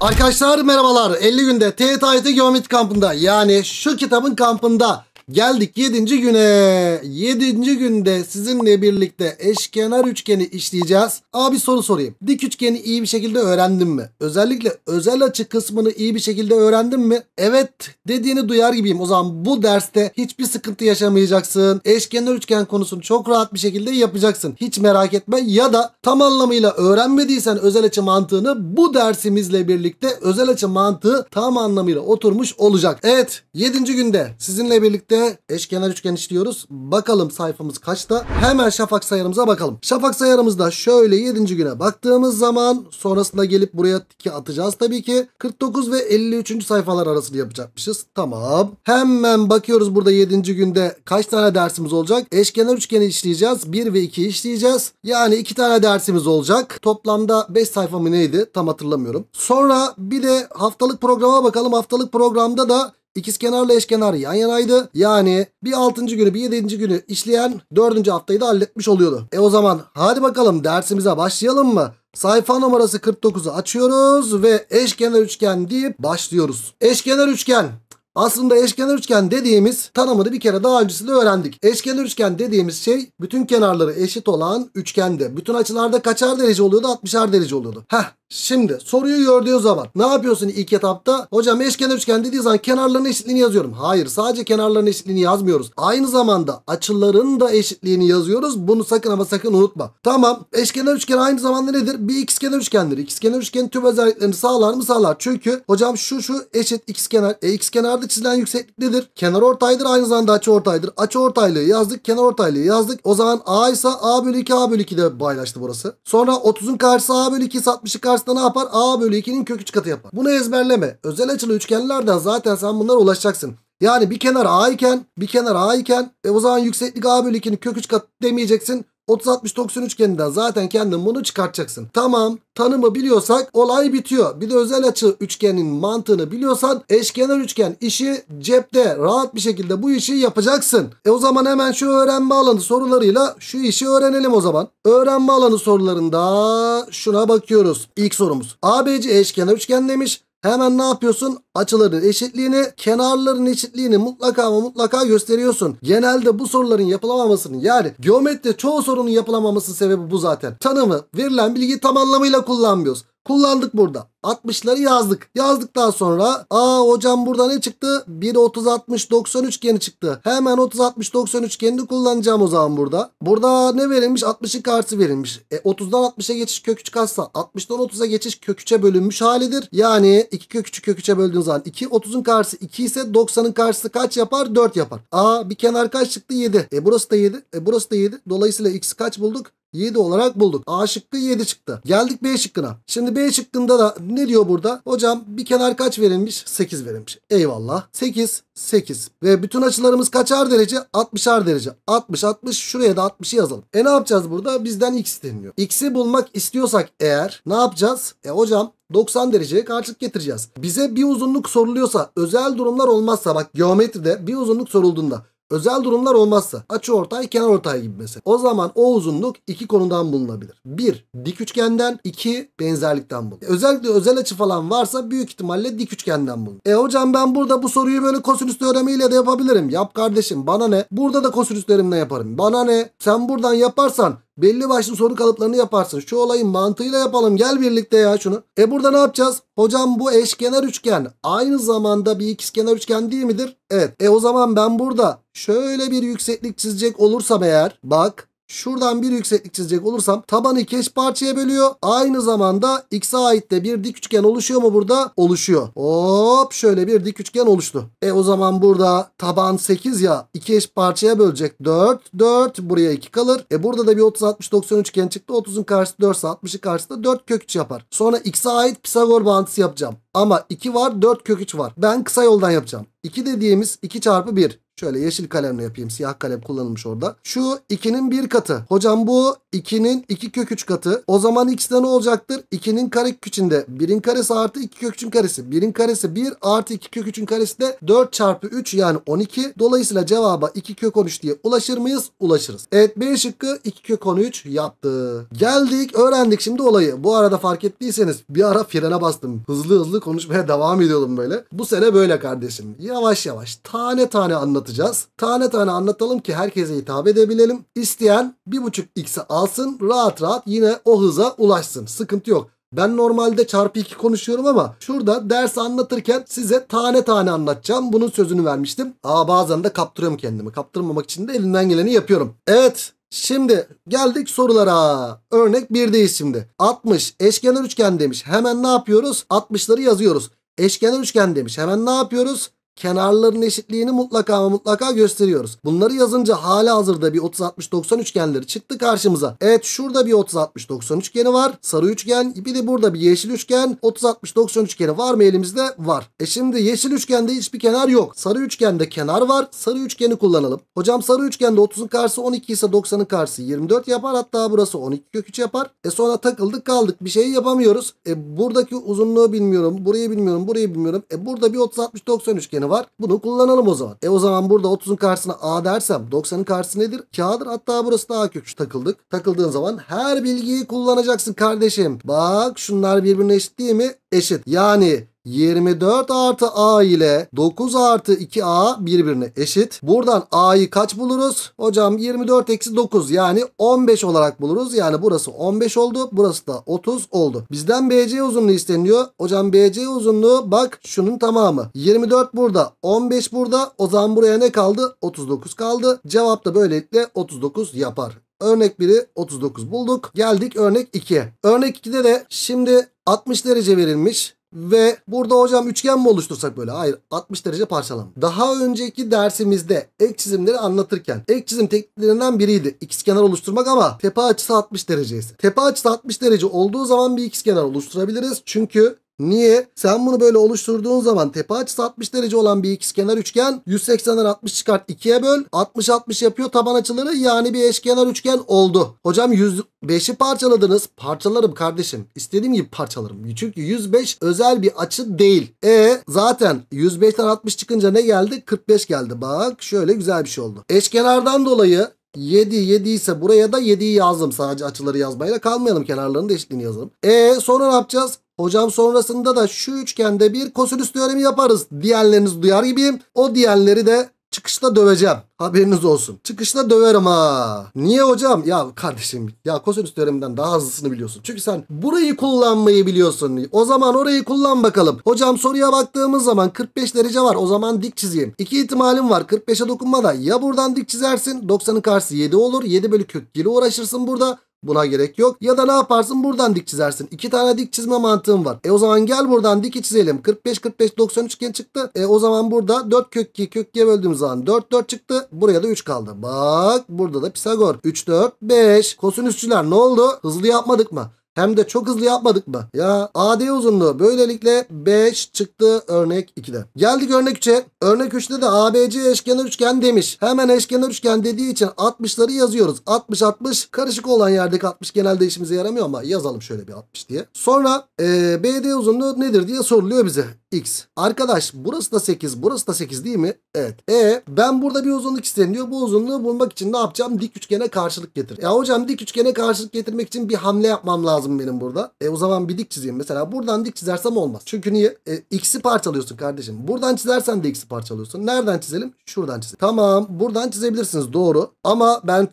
Arkadaşlar merhabalar. 50 günde TYT Geometri kampında yani şu kitabın kampında Geldik 7. güne. 7. günde sizinle birlikte eşkenar üçgeni işleyeceğiz. Abi soru sorayım. Dik üçgeni iyi bir şekilde öğrendin mi? Özellikle özel açı kısmını iyi bir şekilde öğrendin mi? Evet dediğini duyar gibiyim. O zaman bu derste hiçbir sıkıntı yaşamayacaksın. Eşkenar üçgen konusunu çok rahat bir şekilde yapacaksın. Hiç merak etme. Ya da tam anlamıyla öğrenmediysen özel açı mantığını bu dersimizle birlikte özel açı mantığı tam anlamıyla oturmuş olacak. Evet 7. günde sizinle birlikte de eşkenar üçgen işliyoruz. Bakalım sayfamız kaçta? Hemen şafak sayarımıza bakalım. Şafak sayarımızda şöyle 7. güne baktığımız zaman sonrasında gelip buraya tiki atacağız tabii ki. 49 ve 53. sayfalar arasını yapacakmışız. Tamam. Hemen bakıyoruz burada 7. günde kaç tane dersimiz olacak? Eşkenar üçgeni işleyeceğiz. 1 ve 2 işleyeceğiz. Yani 2 tane dersimiz olacak. Toplamda 5 sayfa mı neydi? Tam hatırlamıyorum. Sonra bir de haftalık programa bakalım. Haftalık programda da İkizkenarla eşkenar yan yanaydı. Yani bir 6. günü bir 7. günü işleyen 4. haftayı da halletmiş oluyordu. E o zaman hadi bakalım dersimize başlayalım mı? Sayfa numarası 49'u açıyoruz ve eşkenar üçgen deyip başlıyoruz. Eşkenar üçgen aslında eşkenar üçgen dediğimiz tanımını bir kere daha öncesinde öğrendik. Eşkenar üçgen dediğimiz şey bütün kenarları eşit olan üçgende. Bütün açılarda kaçar derece oluyordu? 60'ar derece oluyordu. Heh Şimdi soruyu gördüğü zaman ne yapıyorsun ilk etapta? Hocam eşkenar üçgen dediği zaman kenarlarının eşitliğini yazıyorum. Hayır sadece kenarlarının eşitliğini yazmıyoruz. Aynı zamanda açıların da eşitliğini yazıyoruz. Bunu sakın ama sakın unutma. Tamam eşkenar üçgen aynı zamanda nedir? Bir ikizkenar üçgendir. İkizkenar üçgenin tüm özelliklerini sağlar mı? Sağlar. Çünkü hocam şu şu eşit ikizkenar. E ikizkenarda çizilen yükseklik nedir? Kenar ortaydır aynı zamanda açı ortaydır. Açı ortaylığı yazdık. Kenar ortaylığı yazdık. O zaman A ise A bölü 2 A bölü 2 de paylaştı burası. Sonra 30'un karşısı A bölü 2 60'ı karşısı Yaparsa ne yapar? A bölü 2'nin kök 3 katı yapar. Bunu ezberleme. Özel açılı üçgenlerden zaten sen bunlara ulaşacaksın. Yani bir kenar A iken bir kenar A iken e o zaman yükseklik A bölü 2'nin kök 3 katı demeyeceksin. 30-60-90 üçgeninden zaten kendin bunu çıkartacaksın. Tamam tanımı biliyorsak olay bitiyor. Bir de özel açı üçgenin mantığını biliyorsan eşkenar üçgen işi cepte rahat bir şekilde bu işi yapacaksın. E o zaman hemen şu öğrenme alanı sorularıyla şu işi öğrenelim o zaman. Öğrenme alanı sorularında şuna bakıyoruz. İlk sorumuz ABC eşkenar üçgen demiş. Hemen ne yapıyorsun? Açıların eşitliğini, kenarların eşitliğini mutlaka ama mutlaka gösteriyorsun. Genelde bu soruların yapılamamasının yani geometri çoğu sorunun yapılamamasının sebebi bu zaten. Tanımı, verilen bilgiyi tam anlamıyla kullanmıyoruz kullandık burada. 60'ları yazdık. Yazdıktan sonra aa hocam burada ne çıktı? 1 30 60 90 üçgeni çıktı. Hemen 30 60 90 üçgenini kullanacağım o zaman burada. Burada ne verilmiş? 60'ın karşısı verilmiş. E 30'dan 60'a geçiş kök 3 katsa 60'dan 30'a geçiş kök 3'e bölünmüş halidir. Yani 2 kök 3'ü kök 3'e böldüğün zaman 2 30'un karşısı 2 ise 90'ın karşısı kaç yapar? 4 yapar. Aa bir kenar kaç çıktı? 7. E burası da 7. E burası da 7. Dolayısıyla x kaç bulduk? 7 olarak bulduk. A şıkkı 7 çıktı. Geldik B şıkkına. Şimdi B şıkkında da ne diyor burada? Hocam bir kenar kaç verilmiş? 8 verilmiş. Eyvallah. 8, 8. Ve bütün açılarımız kaçar derece? 60'ar derece. 60, 60. Şuraya da 60'ı yazalım. E ne yapacağız burada? Bizden x isteniyor. X'i bulmak istiyorsak eğer ne yapacağız? E hocam 90 dereceye karşılık getireceğiz. Bize bir uzunluk soruluyorsa özel durumlar olmazsa bak geometride bir uzunluk sorulduğunda Özel durumlar olmazsa açı ortay kenar ortay gibi mesela. O zaman o uzunluk iki konudan bulunabilir. Bir dik üçgenden iki benzerlikten bulun. Özellikle özel açı falan varsa büyük ihtimalle dik üçgenden bulun. E hocam ben burada bu soruyu böyle kosinüs teoremiyle de yapabilirim. Yap kardeşim bana ne? Burada da kosinüslerimle yaparım. Bana ne? Sen buradan yaparsan Belli başlı soru kalıplarını yaparsın. Şu olayı mantığıyla yapalım. Gel birlikte ya şunu. E burada ne yapacağız? Hocam bu eşkenar üçgen aynı zamanda bir ikizkenar üçgen değil midir? Evet. E o zaman ben burada Şöyle bir yükseklik çizecek olursam eğer bak Şuradan bir yükseklik çizecek olursam tabanı iki eş parçaya bölüyor. Aynı zamanda x'e ait de bir dik üçgen oluşuyor mu burada? Oluşuyor. Hop şöyle bir dik üçgen oluştu. E o zaman burada taban 8 ya iki eş parçaya bölecek 4. 4 buraya 2 kalır. E burada da bir 30 60 90 üçgen çıktı. 30'un karşısı 4 60'ın karşısı da 4 kök 3 yapar. Sonra x'e ait Pisagor bağıntısı yapacağım. Ama 2 var 4 kök 3 var. Ben kısa yoldan yapacağım. 2 dediğimiz 2 çarpı 1. Şöyle yeşil kalemle yapayım. Siyah kalem kullanılmış orada. Şu 2'nin 1 katı. Hocam bu 2'nin 2 kök 3 katı. O zaman x'de ne olacaktır? 2'nin kare köküçünde 1'in karesi artı 2 kök 3'ün karesi. 1'in karesi 1 artı 2 kök 3'ün karesi de 4 çarpı 3 yani 12. Dolayısıyla cevaba 2 kök 13 diye ulaşır mıyız? Ulaşırız. Evet B şıkkı 2 kök 13 yaptı. Geldik öğrendik şimdi olayı. Bu arada fark ettiyseniz bir ara frene bastım. Hızlı hızlı konuşmaya devam ediyordum böyle. Bu sene böyle kardeşim. Yavaş yavaş tane tane anlatıyorum anlatacağız. Tane tane anlatalım ki herkese hitap edebilelim. İsteyen 1.5x'i alsın rahat rahat yine o hıza ulaşsın. Sıkıntı yok. Ben normalde çarpı 2 konuşuyorum ama şurada ders anlatırken size tane tane anlatacağım. Bunun sözünü vermiştim. Aa bazen de kaptırıyorum kendimi. Kaptırmamak için de elinden geleni yapıyorum. Evet Şimdi geldik sorulara. Örnek 1'deyiz şimdi. 60 eşkenar üçgen demiş. Hemen ne yapıyoruz? 60'ları yazıyoruz. Eşkenar üçgen demiş. Hemen ne yapıyoruz? kenarların eşitliğini mutlaka ama mutlaka gösteriyoruz. Bunları yazınca hala hazırda bir 30-60-90 üçgenleri çıktı karşımıza. Evet şurada bir 30-60-90 üçgeni var. Sarı üçgen. Bir de burada bir yeşil üçgen. 30-60-90 üçgeni var mı elimizde? Var. E şimdi yeşil üçgende hiçbir kenar yok. Sarı üçgende kenar var. Sarı üçgeni kullanalım. Hocam sarı üçgende 30'un karşısı 12 ise 90'ın karşısı 24 yapar. Hatta burası 12 kök 3 yapar. E sonra takıldık kaldık. Bir şey yapamıyoruz. E buradaki uzunluğu bilmiyorum. Burayı bilmiyorum. Burayı bilmiyorum. E burada bir 30-60-90 üçgeni var. Bunu kullanalım o zaman. E o zaman burada 30'un karşısına A dersem 90'ın karşısı nedir? K'dır. Hatta burası daha köküç takıldık. Takıldığın zaman her bilgiyi kullanacaksın kardeşim. Bak şunlar birbirine eşit değil mi? Eşit. Yani 24 artı a ile 9 artı 2a birbirine eşit. Buradan a'yı kaç buluruz? Hocam 24 eksi 9 yani 15 olarak buluruz. Yani burası 15 oldu. Burası da 30 oldu. Bizden bc uzunluğu isteniyor. Hocam bc uzunluğu bak şunun tamamı. 24 burada 15 burada. O zaman buraya ne kaldı? 39 kaldı. Cevap da böylelikle 39 yapar. Örnek 1'i 39 bulduk. Geldik örnek 2'ye. Örnek 2'de de şimdi 60 derece verilmiş. Ve burada hocam üçgen mi oluştursak böyle? Hayır 60 derece parçalama. Daha önceki dersimizde ek çizimleri anlatırken ek çizim tekniklerinden biriydi. kenar oluşturmak ama tepe açısı 60 dereceyse. Tepe açısı 60 derece olduğu zaman bir kenar oluşturabiliriz. Çünkü Niye? Sen bunu böyle oluşturduğun zaman tepe açısı 60 derece olan bir ikizkenar üçgen 180'den 60 çıkart 2'ye böl 60-60 yapıyor taban açıları yani bir eşkenar üçgen oldu. Hocam 105'i parçaladınız. Parçalarım kardeşim. İstediğim gibi parçalarım. Çünkü 105 özel bir açı değil. E zaten 105'ten 60 çıkınca ne geldi? 45 geldi. Bak şöyle güzel bir şey oldu. Eşkenardan dolayı 7 7 ise buraya da 7'yi yazdım. Sadece açıları yazmayla kalmayalım. Kenarlarının da eşitliğini yazalım. E sonra ne yapacağız? Hocam sonrasında da şu üçgende bir kosinüs teoremi yaparız diyenleriniz duyar gibiyim. O diyenleri de çıkışta döveceğim. Haberiniz olsun. Çıkışta döverim ha. Niye hocam? Ya kardeşim ya kosinüs teoreminden daha hızlısını biliyorsun. Çünkü sen burayı kullanmayı biliyorsun. O zaman orayı kullan bakalım. Hocam soruya baktığımız zaman 45 derece var. O zaman dik çizeyim. İki ihtimalim var. 45'e dokunmada ya buradan dik çizersin. 90'ın karşısı 7 olur. 7 bölü kök 7 uğraşırsın burada. Buna gerek yok. Ya da ne yaparsın buradan dik çizersin. İki tane dik çizme mantığım var. E o zaman gel buradan dik çizelim. 45 45 90 üçgen çıktı. E o zaman burada 4 kök 2 kök 2'ye böldüğümüz zaman 4 4 çıktı. Buraya da 3 kaldı. Bak burada da Pisagor. 3 4 5. Kosinüsçüler ne oldu? Hızlı yapmadık mı? Hem de çok hızlı yapmadık mı? Ya AD uzunluğu böylelikle 5 çıktı örnek 2'de. Geldik örnek 3'e. Örnek 3'te de ABC eşkenar üçgen demiş. Hemen eşkenar üçgen dediği için 60'ları yazıyoruz. 60 60 karışık olan yerdeki 60 genelde işimize yaramıyor ama yazalım şöyle bir 60 diye. Sonra e, BD uzunluğu nedir diye soruluyor bize x. Arkadaş burası da 8 burası da 8 değil mi? Evet. E ben burada bir uzunluk isteniyor. Bu uzunluğu bulmak için ne yapacağım? Dik üçgene karşılık getir. Ya hocam dik üçgene karşılık getirmek için bir hamle yapmam lazım benim burada. E o zaman bir dik çizeyim. Mesela buradan dik çizersem olmaz. Çünkü niye? E, x'i parçalıyorsun kardeşim. Buradan çizersen de x'i parçalıyorsun. Nereden çizelim? Şuradan çizelim. Tamam buradan çizebilirsiniz doğru. Ama ben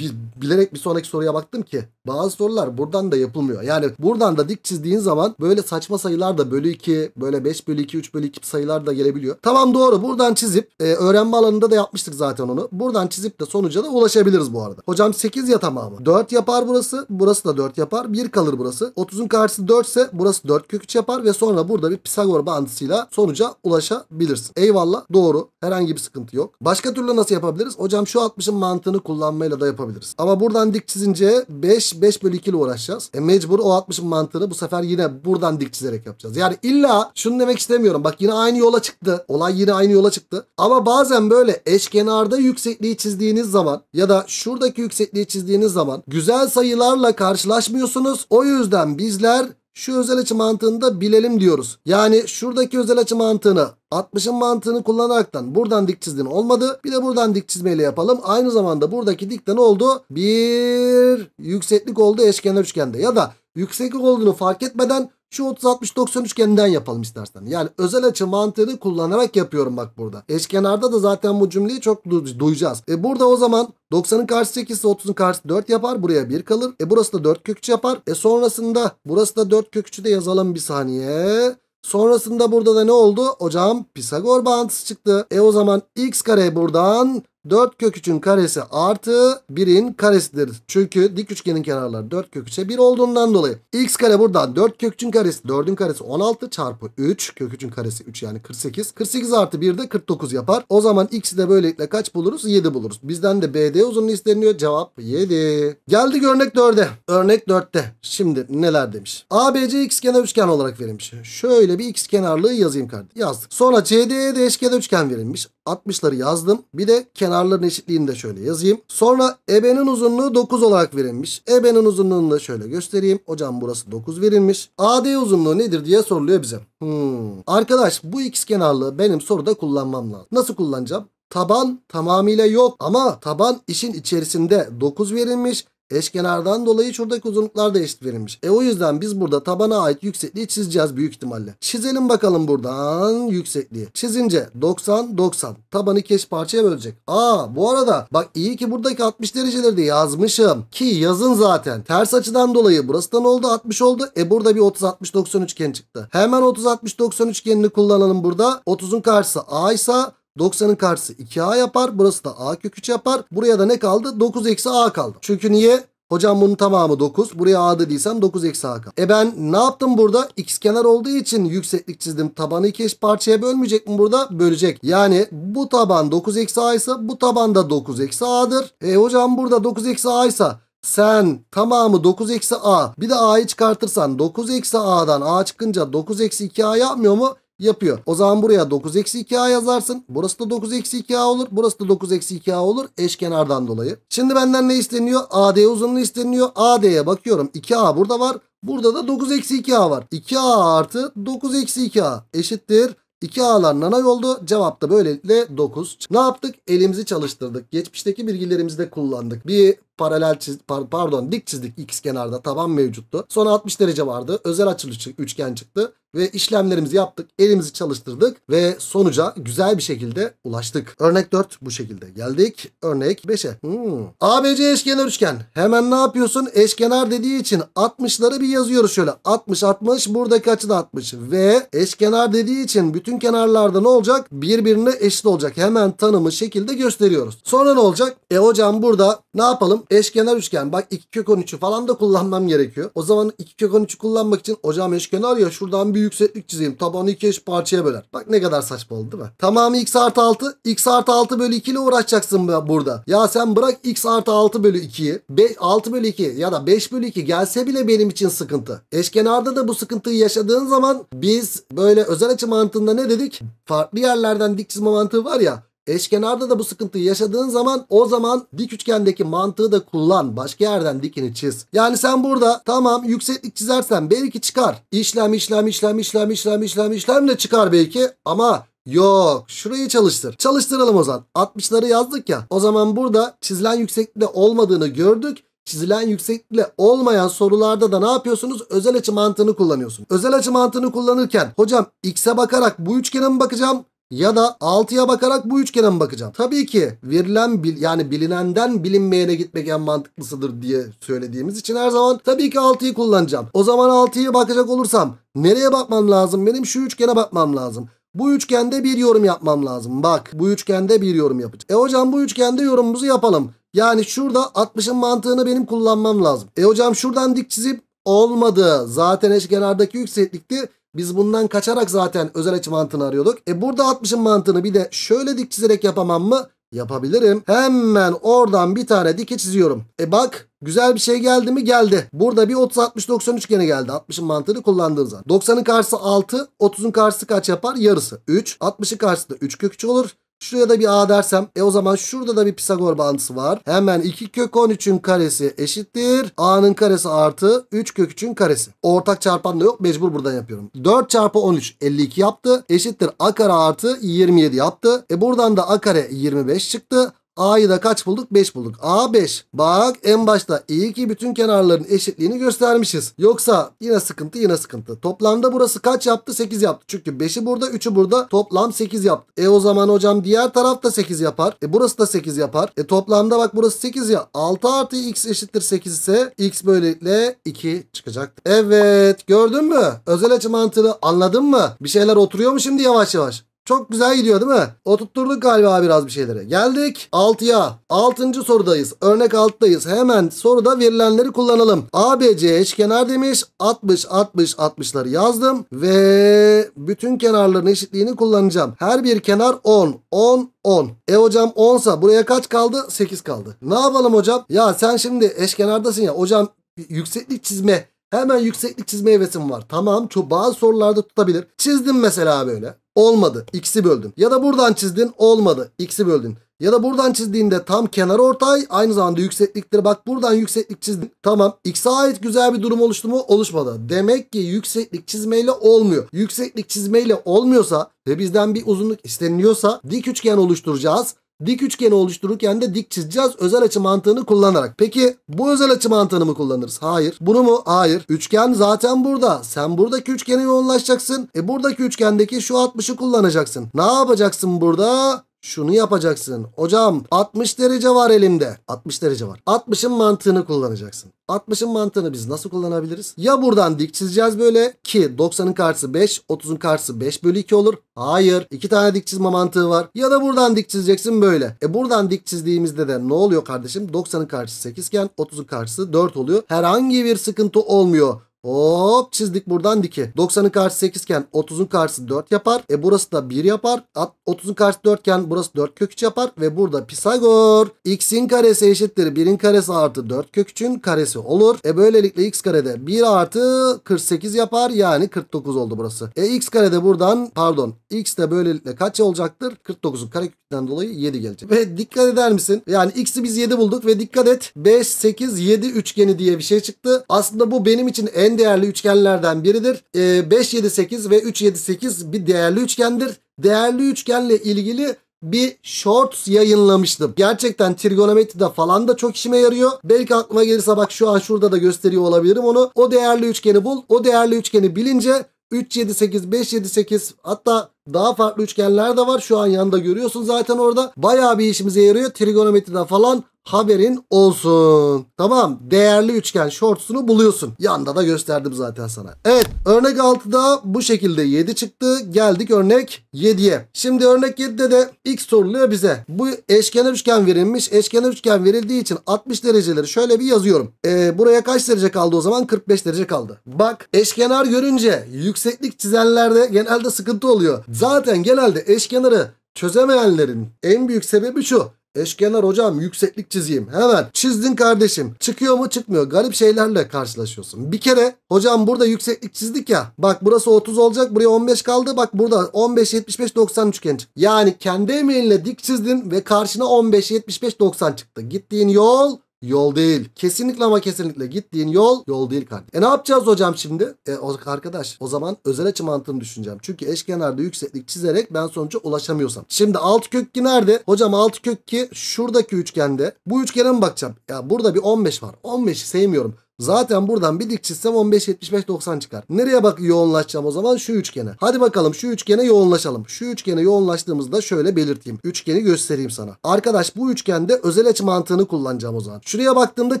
bilerek bir sonraki soruya baktım ki bazı sorular buradan da yapılmıyor. Yani buradan da dik çizdiğin zaman böyle saçma sayılar da bölü 2 böyle 5 bölü bölü 2, 3 bölü 2 sayılar da gelebiliyor. Tamam doğru buradan çizip e, öğrenme alanında da yapmıştık zaten onu. Buradan çizip de sonuca da ulaşabiliriz bu arada. Hocam 8 ya tamamı. 4 yapar burası. Burası da 4 yapar. 1 kalır burası. 30'un karşısı 4 ise burası 4 kök 3 yapar ve sonra burada bir Pisagor bağıntısıyla sonuca ulaşabilirsin. Eyvallah doğru. Herhangi bir sıkıntı yok. Başka türlü nasıl yapabiliriz? Hocam şu 60'ın mantığını kullanmayla da yapabiliriz. Ama buradan dik çizince 5, 5 bölü 2 ile uğraşacağız. E mecbur o 60'ın mantığını bu sefer yine buradan dik çizerek yapacağız. Yani illa şunu demek istemiyorum. Bak yine aynı yola çıktı. Olay yine aynı yola çıktı. Ama bazen böyle eşkenarda yüksekliği çizdiğiniz zaman ya da şuradaki yüksekliği çizdiğiniz zaman güzel sayılarla karşılaşmıyorsunuz. O yüzden bizler şu özel açı mantığını da bilelim diyoruz. Yani şuradaki özel açı mantığını 60'ın mantığını kullanaraktan buradan dik çizdin olmadı. Bir de buradan dik çizmeyle yapalım. Aynı zamanda buradaki ne oldu? Bir yükseklik oldu eşkenar üçgende. Ya da yükseklik olduğunu fark etmeden şu 30-60-90 üçgeninden yapalım istersen. Yani özel açı mantığını kullanarak yapıyorum bak burada. Eşkenarda da zaten bu cümleyi çok du duyacağız. E burada o zaman 90'ın karşı 8 ise 30'un karşı 4 yapar. Buraya 1 kalır. E burası da 4 kökçü yapar. E sonrasında burası da 4 kökçü de yazalım bir saniye. Sonrasında burada da ne oldu? Hocam Pisagor bağıntısı çıktı. E o zaman x kare buradan 4 kök 3'ün karesi artı 1'in karesidir. Çünkü dik üçgenin kenarları 4 kök 3'e 1 olduğundan dolayı. X kare buradan 4 kök 3'ün karesi 4'ün karesi 16 çarpı 3. Kök 3'ün karesi 3 yani 48. 48 artı 1 de 49 yapar. O zaman x'i de böylelikle kaç buluruz? 7 buluruz. Bizden de BD uzunluğu isteniyor. Cevap 7. Geldik örnek 4'e. Örnek 4'te. Şimdi neler demiş? ABC x kenar üçgen olarak verilmiş. Şöyle bir x kenarlığı yazayım kardeşim. Yazdık. Sonra CDE de eşkenar üçgen verilmiş. 60'ları yazdım. Bir de kenarların eşitliğini de şöyle yazayım. Sonra EB'nin uzunluğu 9 olarak verilmiş. EB'nin uzunluğunu da şöyle göstereyim. Hocam burası 9 verilmiş. AD uzunluğu nedir diye soruluyor bize. Hmm. Arkadaş bu x kenarlığı benim soruda kullanmam lazım. Nasıl kullanacağım? Taban tamamıyla yok ama taban işin içerisinde 9 verilmiş. Eşkenardan dolayı şuradaki uzunluklar da eşit verilmiş. E o yüzden biz burada tabana ait yüksekliği çizeceğiz büyük ihtimalle. Çizelim bakalım buradan yüksekliği. Çizince 90 90. Tabanı keş parçaya bölecek. Aa bu arada bak iyi ki buradaki 60 dereceleri de yazmışım. Ki yazın zaten. Ters açıdan dolayı burası da ne oldu 60 oldu. E burada bir 30 60 90 üçgen çıktı. Hemen 30 60 90 üçgenini kullanalım burada. 30'un karşısı A ise 90'ın karşısı 2a yapar. Burası da a kök 3 yapar. Buraya da ne kaldı? 9 eksi a kaldı. Çünkü niye? Hocam bunun tamamı 9. Buraya a dediysem 9 eksi a kaldı. E ben ne yaptım burada? X kenar olduğu için yükseklik çizdim. Tabanı iki eş parçaya bölmeyecek mi burada? Bölecek. Yani bu taban 9 eksi a ise bu taban da 9 eksi a'dır. E hocam burada 9 eksi a ise sen tamamı 9 eksi a bir de a'yı çıkartırsan 9 eksi a'dan a çıkınca 9 eksi 2a yapmıyor mu? yapıyor. O zaman buraya 9 eksi 2a yazarsın. Burası da 9 eksi 2a olur. Burası da 9 eksi 2a olur. Eşkenardan dolayı. Şimdi benden ne isteniyor? AD uzunluğu isteniyor. AD'ye bakıyorum. 2a burada var. Burada da 9 eksi 2a var. 2a artı 9 eksi 2a eşittir. 2A'lar nanay oldu. Cevap da böylelikle 9. Ne yaptık? Elimizi çalıştırdık. Geçmişteki bilgilerimizi de kullandık. Bir paralel çiz, pardon dik çizdik x kenarda taban mevcuttu. Sonra 60 derece vardı. Özel açılı üçgen çıktı ve işlemlerimizi yaptık. Elimizi çalıştırdık ve sonuca güzel bir şekilde ulaştık. Örnek 4 bu şekilde geldik. Örnek 5'e. Hmm. ABC eşkenar üçgen. Hemen ne yapıyorsun? Eşkenar dediği için 60'ları bir yazıyoruz şöyle. 60 60 buradaki açı da 60 ve eşkenar dediği için bütün kenarlarda ne olacak? Birbirine eşit olacak. Hemen tanımı şekilde gösteriyoruz. Sonra ne olacak? E hocam burada ne yapalım? Eşkenar üçgen bak 2 kök 13'ü falan da kullanmam gerekiyor. O zaman 2 kök 13'ü kullanmak için hocam eşkenar ya şuradan bir yükseklik çizeyim. Tabanı iki eş parçaya böler. Bak ne kadar saçma oldu değil mi? Tamamı x artı 6. x artı 6 bölü 2 ile uğraşacaksın burada. Ya sen bırak x artı 6 bölü 2'yi. 6 bölü 2 ya da 5 bölü 2 gelse bile benim için sıkıntı. Eşkenarda da bu sıkıntıyı yaşadığın zaman biz böyle özel açı mantığında ne dedik? Farklı yerlerden dik çizme mantığı var ya Eşkenarda da bu sıkıntıyı yaşadığın zaman o zaman dik üçgendeki mantığı da kullan. Başka yerden dikini çiz. Yani sen burada tamam yükseklik çizersen belki çıkar. İşlem işlem işlem işlem işlem işlem işlem işlemle çıkar belki ama Yok şurayı çalıştır. Çalıştıralım o Ozan. 60'ları yazdık ya. O zaman burada çizilen yükseklikle olmadığını gördük. Çizilen yükseklikle olmayan sorularda da ne yapıyorsunuz? Özel açı mantığını kullanıyorsunuz. Özel açı mantığını kullanırken hocam x'e bakarak bu üçgene mi bakacağım? ya da 6'ya bakarak bu üçgene mi bakacağım? Tabii ki verilen bil, yani bilinenden bilinmeyene gitmek en mantıklısıdır diye söylediğimiz için her zaman tabii ki 6'yı kullanacağım. O zaman 6'ya bakacak olursam nereye bakmam lazım? Benim şu üçgene bakmam lazım. Bu üçgende bir yorum yapmam lazım. Bak bu üçgende bir yorum yapacağım. E hocam bu üçgende yorumumuzu yapalım. Yani şurada 60'ın mantığını benim kullanmam lazım. E hocam şuradan dik çizip olmadı. Zaten eşkenardaki yükseklikti. Biz bundan kaçarak zaten özel açı mantığını arıyorduk. E burada 60'ın mantığını bir de şöyle dik çizerek yapamam mı? Yapabilirim. Hemen oradan bir tane dike çiziyorum. E bak güzel bir şey geldi mi? Geldi. Burada bir 30 60 90 üçgeni geldi. 60'ın mantığını kullandığım zaman. 90'ın karşısı 6, 30'un karşısı kaç yapar? Yarısı. 3. 60'ın karşısında 3 kök 3 olur. Şuraya da bir a dersem e o zaman şurada da bir Pisagor bağıntısı var. Hemen 2 kök 13'ün karesi eşittir. A'nın karesi artı 3 kök 3'ün karesi. Ortak çarpan da yok mecbur buradan yapıyorum. 4 çarpı 13 52 yaptı. Eşittir a kare artı 27 yaptı. E buradan da a kare 25 çıktı. A'yı da kaç bulduk? 5 bulduk. A 5. Bak en başta iyi ki bütün kenarların eşitliğini göstermişiz. Yoksa yine sıkıntı yine sıkıntı. Toplamda burası kaç yaptı? 8 yaptı. Çünkü 5'i burada 3'ü burada toplam 8 yaptı. E o zaman hocam diğer taraf da 8 yapar. E burası da 8 yapar. E toplamda bak burası 8 ya. 6 artı x eşittir 8 ise x böylelikle 2 çıkacaktır. Evet gördün mü? Özel açı mantığı anladın mı? Bir şeyler oturuyor mu şimdi yavaş yavaş? Çok güzel gidiyor değil mi? Oturtturduk galiba biraz bir şeylere. Geldik 6'ya. 6. sorudayız. Örnek 6'dayız. Hemen soruda verilenleri kullanalım. ABC eşkenar demiş. 60 60 60'ları yazdım ve bütün kenarların eşitliğini kullanacağım. Her bir kenar 10. 10 10. E hocam 10 sa buraya kaç kaldı? 8 kaldı. Ne yapalım hocam? Ya sen şimdi eşkenardasın ya. Hocam yükseklik çizme Hemen yükseklik çizme hevesim var. Tamam çok bazı sorularda tutabilir. Çizdim mesela böyle. Olmadı. X'i böldüm Ya da buradan çizdin. Olmadı. X'i böldün. Ya da buradan çizdiğinde tam kenar ortay aynı zamanda yükseklikleri bak buradan yükseklik çizdin. Tamam x'e ait güzel bir durum oluştu mu? Oluşmadı. Demek ki yükseklik çizmeyle olmuyor. Yükseklik çizmeyle olmuyorsa ve bizden bir uzunluk isteniliyorsa dik üçgen oluşturacağız. Dik üçgeni oluştururken de dik çizeceğiz özel açı mantığını kullanarak. Peki bu özel açı mantığını mı kullanırız? Hayır. Bunu mu? Hayır. Üçgen zaten burada. Sen buradaki üçgeni yoğunlaşacaksın. E buradaki üçgendeki şu 60'ı kullanacaksın. Ne yapacaksın burada? şunu yapacaksın. Hocam 60 derece var elimde. 60 derece var. 60'ın mantığını kullanacaksın. 60'ın mantığını biz nasıl kullanabiliriz? Ya buradan dik çizeceğiz böyle ki 90'ın karşısı 5, 30'un karşısı 5 bölü 2 olur. Hayır. iki tane dik çizme mantığı var. Ya da buradan dik çizeceksin böyle. E buradan dik çizdiğimizde de ne oluyor kardeşim? 90'ın karşısı 8 iken 30'un karşısı 4 oluyor. Herhangi bir sıkıntı olmuyor. Hop çizdik buradan diki. 90'ın karşısı 8 iken 30'un karşısı 4 yapar. E burası da 1 yapar. 30'un karşısı 4 iken burası 4 kök 3 yapar. Ve burada Pisagor. X'in karesi eşittir 1'in karesi artı 4 kök 3'ün karesi olur. E böylelikle x karede 1 artı 48 yapar. Yani 49 oldu burası. E x karede buradan pardon x de böylelikle kaç olacaktır? 49'un kare dolayı 7 gelecek. Ve dikkat eder misin? Yani x'i biz 7 bulduk ve dikkat et 5, 8, 7 üçgeni diye bir şey çıktı. Aslında bu benim için en değerli üçgenlerden biridir. Ee, 5, 7, 8 ve 3, 7, 8 bir değerli üçgendir. Değerli üçgenle ilgili bir shorts yayınlamıştım. Gerçekten trigonometride falan da çok işime yarıyor. Belki aklıma gelirse bak şu an şurada da gösteriyor olabilirim onu. O değerli üçgeni bul. O değerli üçgeni bilince 3, 7, 8, 5, 7, 8 hatta daha farklı üçgenler de var. Şu an yanında görüyorsun zaten orada. Bayağı bir işimize yarıyor. Trigonometriden falan haberin olsun. Tamam değerli üçgen shortsunu buluyorsun. Yanda da gösterdim zaten sana. Evet örnek 6'da bu şekilde 7 çıktı. Geldik örnek 7'ye. Şimdi örnek 7'de de x soruluyor bize. Bu eşkenar üçgen verilmiş. Eşkenar üçgen verildiği için 60 dereceleri şöyle bir yazıyorum. Ee, buraya kaç derece kaldı o zaman? 45 derece kaldı. Bak eşkenar görünce yükseklik çizenlerde genelde sıkıntı oluyor. Zaten genelde eşkenarı çözemeyenlerin en büyük sebebi şu. Eşkenar hocam yükseklik çizeyim. Hemen çizdin kardeşim. Çıkıyor mu çıkmıyor. Garip şeylerle karşılaşıyorsun. Bir kere hocam burada yükseklik çizdik ya. Bak burası 30 olacak. Buraya 15 kaldı. Bak burada 15, 75, 90 üçgen çıktı. Yani kendi emeğinle dik çizdin ve karşına 15, 75, 90 çıktı. Gittiğin yol Yol değil. Kesinlikle ama kesinlikle gittiğin yol yol değil kardeşim. E ne yapacağız hocam şimdi? E o, arkadaş o zaman özel açı mantığını düşüneceğim. Çünkü eşkenarda yükseklik çizerek ben sonuca ulaşamıyorsam. Şimdi alt kök ki nerede? Hocam alt kök ki şuradaki üçgende. Bu üçgene mi bakacağım? Ya burada bir 15 var. 15'i sevmiyorum. Zaten buradan bir dik çizsem 15, 75, 90 çıkar. Nereye bak yoğunlaşacağım o zaman? Şu üçgene. Hadi bakalım şu üçgene yoğunlaşalım. Şu üçgene yoğunlaştığımızda şöyle belirteyim. Üçgeni göstereyim sana. Arkadaş bu üçgende özel açı mantığını kullanacağım o zaman. Şuraya baktığımda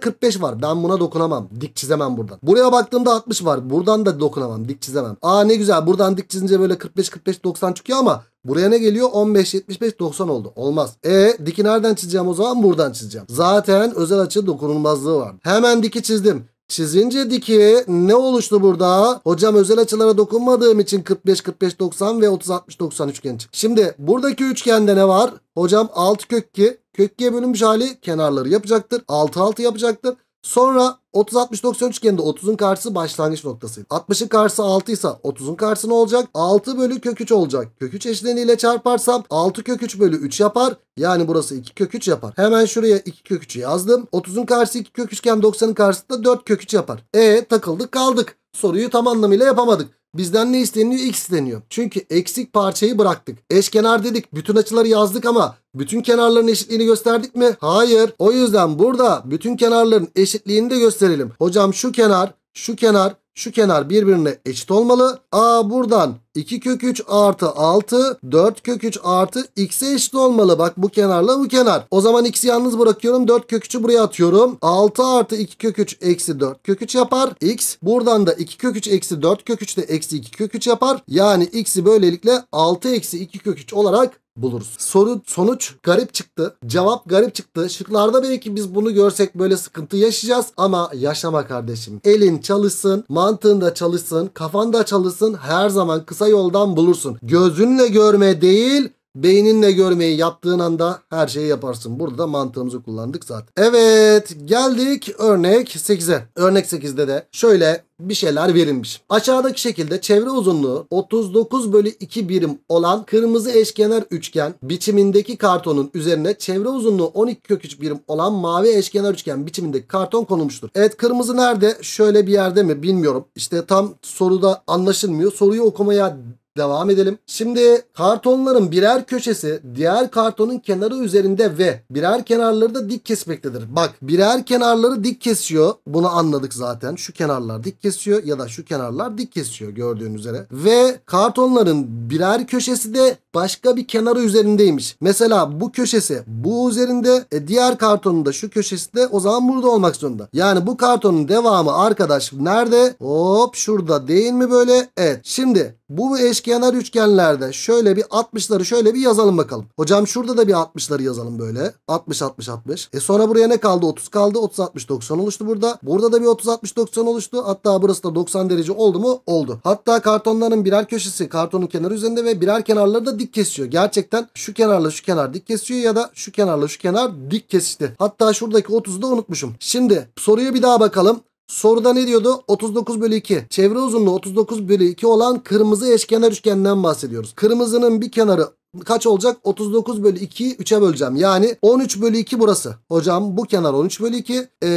45 var. Ben buna dokunamam. Dik çizemem buradan. Buraya baktığımda 60 var. Buradan da dokunamam. Dik çizemem. Aa ne güzel. Buradan dik çizince böyle 45, 45, 90 çıkıyor ama Buraya ne geliyor? 15, 75, 90 oldu. Olmaz. E diki nereden çizeceğim o zaman? Buradan çizeceğim. Zaten özel açı dokunulmazlığı var. Hemen diki çizdim. Çizince diki ne oluştu burada? Hocam özel açılara dokunmadığım için 45 45 90 ve 30 60 90 üçgen çıktı. Şimdi buradaki üçgende ne var? Hocam 6 kök 2 kök 2'ye bölünmüş hali kenarları yapacaktır. 6 6 yapacaktır. Sonra 30 60 90 üçgeninde 30'un karşısı başlangıç noktası. 60'ın karşısı 6 ise 30'un karşısı ne olacak? 6 bölü kök 3 olacak. Kök 3 eşleniyle çarparsam 6 kök 3 bölü 3 yapar. Yani burası 2 kök 3 yapar. Hemen şuraya 2 kök 3'ü yazdım. 30'un karşısı 2 kök 3 iken 90'ın karşısı da 4 kök 3 yapar. E takıldık kaldık. Soruyu tam anlamıyla yapamadık. Bizden ne isteniyor? X isteniyor. Çünkü eksik parçayı bıraktık. Eşkenar dedik. Bütün açıları yazdık ama bütün kenarların eşitliğini gösterdik mi? Hayır. O yüzden burada bütün kenarların eşitliğini de gösterelim. Hocam şu kenar, şu kenar, şu kenar birbirine eşit olmalı. A buradan 2 kök 3 artı 6 4 kök 3 artı x'e eşit olmalı. Bak bu kenarla bu kenar. O zaman x'i yalnız bırakıyorum. 4 kök 3'ü buraya atıyorum. 6 artı 2 kök 3 eksi 4 kök 3 yapar. x buradan da 2 kök 3 eksi 4 kök 3 de eksi 2 kök 3 yapar. Yani x'i böylelikle 6 eksi 2 kök 3 olarak buluruz. Soru sonuç garip çıktı. Cevap garip çıktı. Şıklarda belki biz bunu görsek böyle sıkıntı yaşayacağız ama yaşama kardeşim. Elin çalışsın, mantığında çalışsın, kafanda çalışsın. Her zaman kısa yoldan bulursun. Gözünle görme değil, Beyninle görmeyi yaptığın anda her şeyi yaparsın. Burada da mantığımızı kullandık zaten. Evet geldik örnek 8'e. Örnek 8'de de şöyle bir şeyler verilmiş. Aşağıdaki şekilde çevre uzunluğu 39 bölü 2 birim olan kırmızı eşkenar üçgen biçimindeki kartonun üzerine çevre uzunluğu 12 kök 3 birim olan mavi eşkenar üçgen biçimindeki karton konulmuştur. Evet kırmızı nerede? Şöyle bir yerde mi bilmiyorum. İşte tam soruda anlaşılmıyor. Soruyu okumaya Devam edelim. Şimdi kartonların birer köşesi diğer kartonun kenarı üzerinde ve birer kenarları da dik kesmektedir. Bak birer kenarları dik kesiyor. Bunu anladık zaten. Şu kenarlar dik kesiyor ya da şu kenarlar dik kesiyor gördüğün üzere. Ve kartonların birer köşesi de başka bir kenarı üzerindeymiş. Mesela bu köşesi bu üzerinde e, diğer kartonun da şu köşesi de o zaman burada olmak zorunda. Yani bu kartonun devamı arkadaş nerede? Hop şurada değil mi böyle? Evet. Şimdi bu eşkenar üçgenlerde şöyle bir 60'ları şöyle bir yazalım bakalım. Hocam şurada da bir 60'ları yazalım böyle. 60 60 60. E sonra buraya ne kaldı? 30 kaldı. 30 60 90 oluştu burada. Burada da bir 30 60 90 oluştu. Hatta burası da 90 derece oldu mu? Oldu. Hatta kartonların birer köşesi kartonun kenarı üzerinde ve birer kenarları da dik kesiyor. Gerçekten şu kenarla şu kenar dik kesiyor ya da şu kenarla şu kenar dik kesişti. Hatta şuradaki 30'u da unutmuşum. Şimdi soruyu bir daha bakalım. Soruda ne diyordu? 39 bölü 2. Çevre uzunluğu 39 bölü 2 olan kırmızı eşkenar üçgenden bahsediyoruz. Kırmızının bir kenarı kaç olacak? 39 bölü 2'yi 3'e böleceğim. Yani 13 bölü 2 burası. Hocam bu kenar 13 bölü 2. Ee,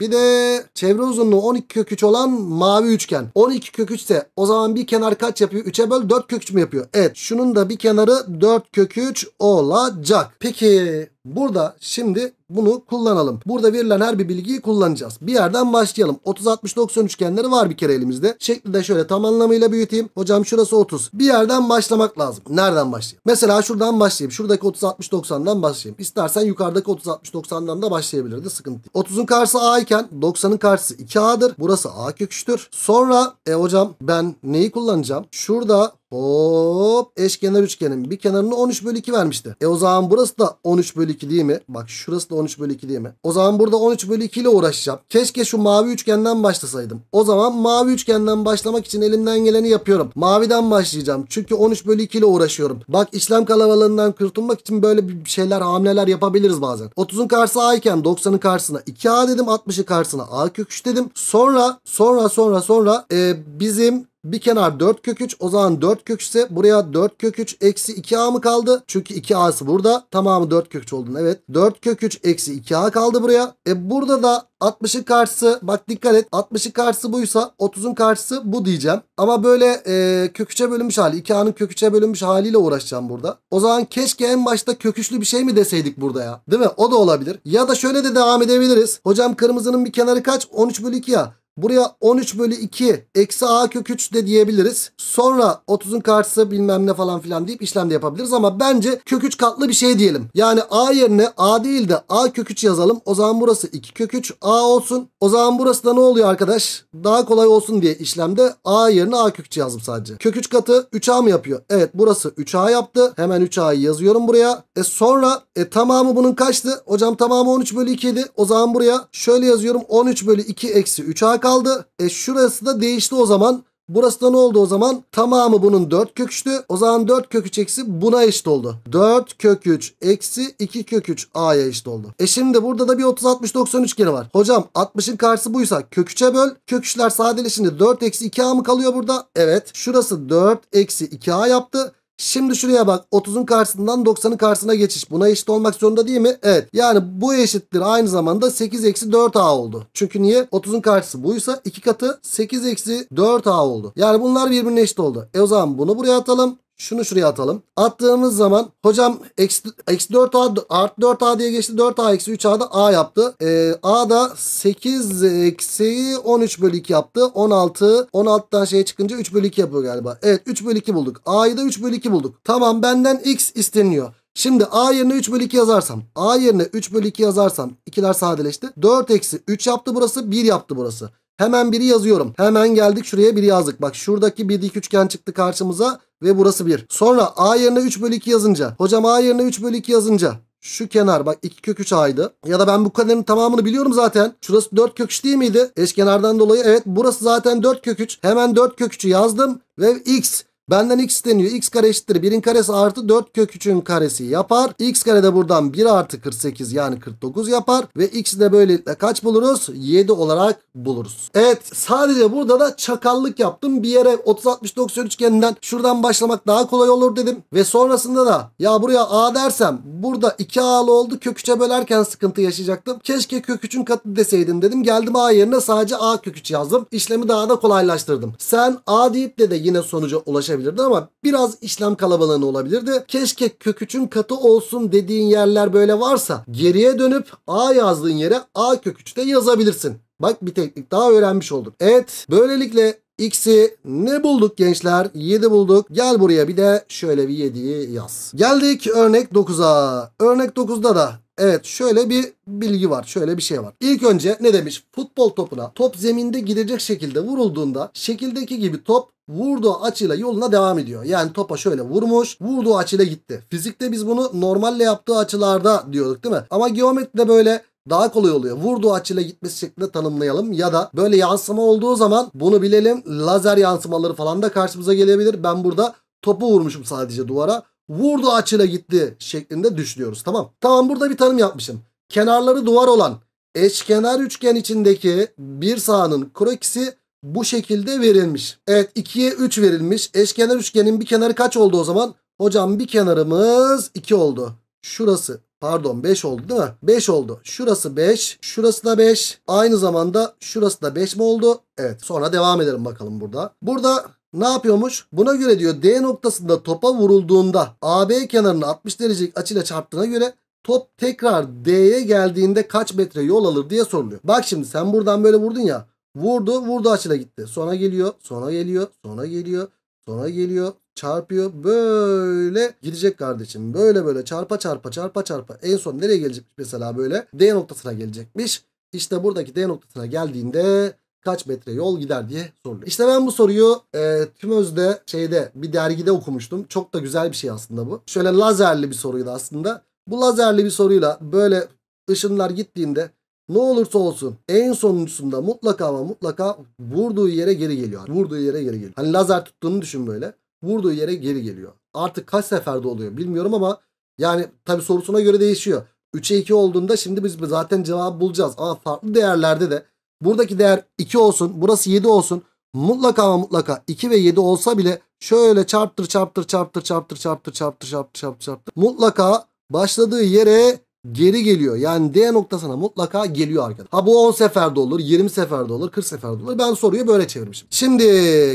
bir de çevre uzunluğu 12 kök 3 olan mavi üçgen. 12 kök 3 ise o zaman bir kenar kaç yapıyor? 3'e böl 4 kök 3 mü yapıyor? Evet. Şunun da bir kenarı 4 kök 3 olacak. Peki Burada şimdi bunu kullanalım. Burada verilen her bir bilgiyi kullanacağız. Bir yerden başlayalım. 30 60 90 üçgenleri var bir kere elimizde. Şekli de şöyle tam anlamıyla büyüteyim. Hocam şurası 30. Bir yerden başlamak lazım. Nereden başlayayım? Mesela şuradan başlayayım. Şuradaki 30 60 90'dan başlayayım. İstersen yukarıdaki 30 60 90'dan da başlayabilirdi. Sıkıntı. 30'un karşısı A iken 90'ın karşısı 2A'dır. Burası A köküçtür. Sonra e hocam ben neyi kullanacağım? Şurada Hop eşkenar üçgenin bir kenarını 13 bölü 2 vermişti. E o zaman burası da 13 bölü 2 değil mi? Bak şurası da 13 bölü 2 değil mi? O zaman burada 13 bölü 2 ile uğraşacağım. Keşke şu mavi üçgenden başlasaydım. O zaman mavi üçgenden başlamak için elimden geleni yapıyorum. Maviden başlayacağım. Çünkü 13 bölü 2 ile uğraşıyorum. Bak işlem kalabalığından kurtulmak için böyle bir şeyler hamleler yapabiliriz bazen. 30'un karşısı A iken 90'ın karşısına 2A dedim. 60'ın karşısına A kök dedim. Sonra sonra sonra sonra e, bizim bir kenar 4 kök 3 o zaman 4 kök 3 ise buraya 4 kök 3 eksi 2a mı kaldı? Çünkü 2a'sı burada tamamı 4 kök 3 olduğunu evet. 4 kök 3 eksi 2a kaldı buraya. E burada da 60'ın karşısı bak dikkat et 60'ın karşısı buysa 30'un karşısı bu diyeceğim. Ama böyle e, köküçe bölünmüş hali 2a'nın köküçe bölünmüş haliyle uğraşacağım burada. O zaman keşke en başta köküçlü bir şey mi deseydik burada ya. Değil mi? O da olabilir. Ya da şöyle de devam edebiliriz. Hocam kırmızının bir kenarı kaç? 13 bölü 2 ya. Buraya 13 bölü 2 eksi a kök 3 de diyebiliriz. Sonra 30'un karşısı bilmem ne falan filan deyip işlem de yapabiliriz. Ama bence kök 3 katlı bir şey diyelim. Yani a yerine a değil de a kök 3 yazalım. O zaman burası 2 kök 3 a olsun. O zaman burası da ne oluyor arkadaş? Daha kolay olsun diye işlemde a yerine a kök 3 yazdım sadece. Kök 3 katı 3a mı yapıyor? Evet burası 3a yaptı. Hemen 3a'yı yazıyorum buraya. E sonra e tamamı bunun kaçtı? Hocam tamamı 13 bölü 2 idi. O zaman buraya şöyle yazıyorum. 13 bölü 2 eksi 3a kaldı. E şurası da değişti o zaman. Burası da ne oldu o zaman? Tamamı bunun 4 köküçtü. O zaman 4 kök 3 eksi buna eşit oldu. 4 kök 3 eksi 2 kök 3 a'ya eşit oldu. E şimdi burada da bir 30 60 90 üçgeni var. Hocam 60'ın karşısı buysa kök 3'e böl. Kök 3'ler sadeleşince 4 eksi 2 a mı kalıyor burada? Evet. Şurası 4 eksi 2 a yaptı. Şimdi şuraya bak 30'un karşısından 90'ın karşısına geçiş. Buna eşit olmak zorunda değil mi? Evet. Yani bu eşittir aynı zamanda 8 eksi 4a oldu. Çünkü niye? 30'un karşısı buysa 2 katı 8 eksi 4a oldu. Yani bunlar birbirine eşit oldu. E o zaman bunu buraya atalım. Şunu şuraya atalım. Attığımız zaman hocam eksi, eksi 4a artı 4a diye geçti. 4a eksi 3a da a yaptı. Ee, a da 8 eksi 13 bölü 2 yaptı. 16 16'dan şeye çıkınca 3 bölü 2 yapıyor galiba. Evet 3 bölü 2 bulduk. a'yı da 3 bölü 2 bulduk. Tamam benden x isteniyor. Şimdi a yerine 3 bölü 2 yazarsam. A yerine 3 bölü 2 yazarsam. ikiler sadeleşti. 4 eksi 3 yaptı burası. 1 yaptı burası. Hemen biri yazıyorum. Hemen geldik şuraya biri yazdık. Bak şuradaki bir dik üçgen çıktı karşımıza ve burası 1. Sonra A yerine 3 bölü 2 yazınca. Hocam A yerine 3 bölü 2 yazınca. Şu kenar bak 2 kök 3 aydı. Ya da ben bu kaderin tamamını biliyorum zaten. Şurası 4 kök 3 değil miydi? Eşkenardan dolayı evet burası zaten 4 kök 3. Hemen 4 kök 3'ü yazdım ve x Benden x isteniyor. x kare eşittir. 1'in karesi artı 4 kök 3'ün karesi yapar. x kare de buradan 1 artı 48 yani 49 yapar. Ve x'i de böylelikle kaç buluruz? 7 olarak buluruz. Evet sadece burada da çakallık yaptım. Bir yere 30-60-90 üçgeninden şuradan başlamak daha kolay olur dedim. Ve sonrasında da ya buraya a dersem burada 2a'lı oldu. Kök 3'e bölerken sıkıntı yaşayacaktım. Keşke kök 3'ün katı deseydim dedim. Geldim a yerine sadece a kök 3 yazdım. İşlemi daha da kolaylaştırdım. Sen a deyip de de yine sonuca ulaşabilirsin geçebilirdi ama biraz işlem kalabalığını olabilirdi. Keşke kök 3'ün katı olsun dediğin yerler böyle varsa geriye dönüp A yazdığın yere A kök 3'te yazabilirsin. Bak bir teknik daha öğrenmiş olduk. Evet böylelikle X'i ne bulduk gençler? 7 bulduk. Gel buraya bir de şöyle bir 7'yi yaz. Geldik örnek 9'a. Örnek 9'da da Evet şöyle bir bilgi var. Şöyle bir şey var. İlk önce ne demiş? Futbol topuna top zeminde gidecek şekilde vurulduğunda şekildeki gibi top vurduğu açıyla yoluna devam ediyor. Yani topa şöyle vurmuş, vurduğu açıyla gitti. Fizikte biz bunu normalle yaptığı açılarda diyorduk değil mi? Ama geometride böyle daha kolay oluyor. Vurduğu açıyla gitmesi şeklinde tanımlayalım ya da böyle yansıma olduğu zaman bunu bilelim. Lazer yansımaları falan da karşımıza gelebilir. Ben burada topu vurmuşum sadece duvara vurdu açıyla gitti şeklinde düşünüyoruz. Tamam. Tamam burada bir tanım yapmışım. Kenarları duvar olan eşkenar üçgen içindeki bir sahanın krokisi bu şekilde verilmiş. Evet 2'ye 3 verilmiş. Eşkenar üçgenin bir kenarı kaç oldu o zaman? Hocam bir kenarımız 2 oldu. Şurası pardon 5 oldu değil mi? 5 oldu. Şurası 5. Şurası da 5. Aynı zamanda şurası da 5 mi oldu? Evet sonra devam edelim bakalım burada. Burada ne yapıyormuş? Buna göre diyor D noktasında topa vurulduğunda AB kenarını 60 derecelik açıyla çarptığına göre top tekrar D'ye geldiğinde kaç metre yol alır diye soruluyor. Bak şimdi sen buradan böyle vurdun ya. Vurdu vurdu açıyla gitti. Sonra geliyor sonra geliyor sonra geliyor sonra geliyor çarpıyor böyle gidecek kardeşim. Böyle böyle çarpa çarpa çarpa çarpa en son nereye gelecekmiş mesela böyle D noktasına gelecekmiş. İşte buradaki D noktasına geldiğinde kaç metre yol gider diye soruluyor. İşte ben bu soruyu e, Tümöz'de şeyde bir dergide okumuştum. Çok da güzel bir şey aslında bu. Şöyle lazerli bir soruydu aslında. Bu lazerli bir soruyla böyle ışınlar gittiğinde ne olursa olsun en sonuncusunda mutlaka ama mutlaka vurduğu yere geri geliyor. Vurduğu yere geri geliyor. Hani lazer tuttuğunu düşün böyle. Vurduğu yere geri geliyor. Artık kaç seferde oluyor bilmiyorum ama yani tabi sorusuna göre değişiyor. 3'e 2 olduğunda şimdi biz zaten cevabı bulacağız. Ama farklı değerlerde de Buradaki değer 2 olsun. Burası 7 olsun. Mutlaka ama mutlaka 2 ve 7 olsa bile şöyle çarptır çarptır çarptır çarptır çarptır çarptır çarptır çarptır çarptır. Mutlaka başladığı yere geri geliyor. Yani D noktasına mutlaka geliyor arkadaşlar. Ha bu 10 seferde olur, 20 seferde olur, 40 seferde olur. Ben soruyu böyle çevirmişim. Şimdi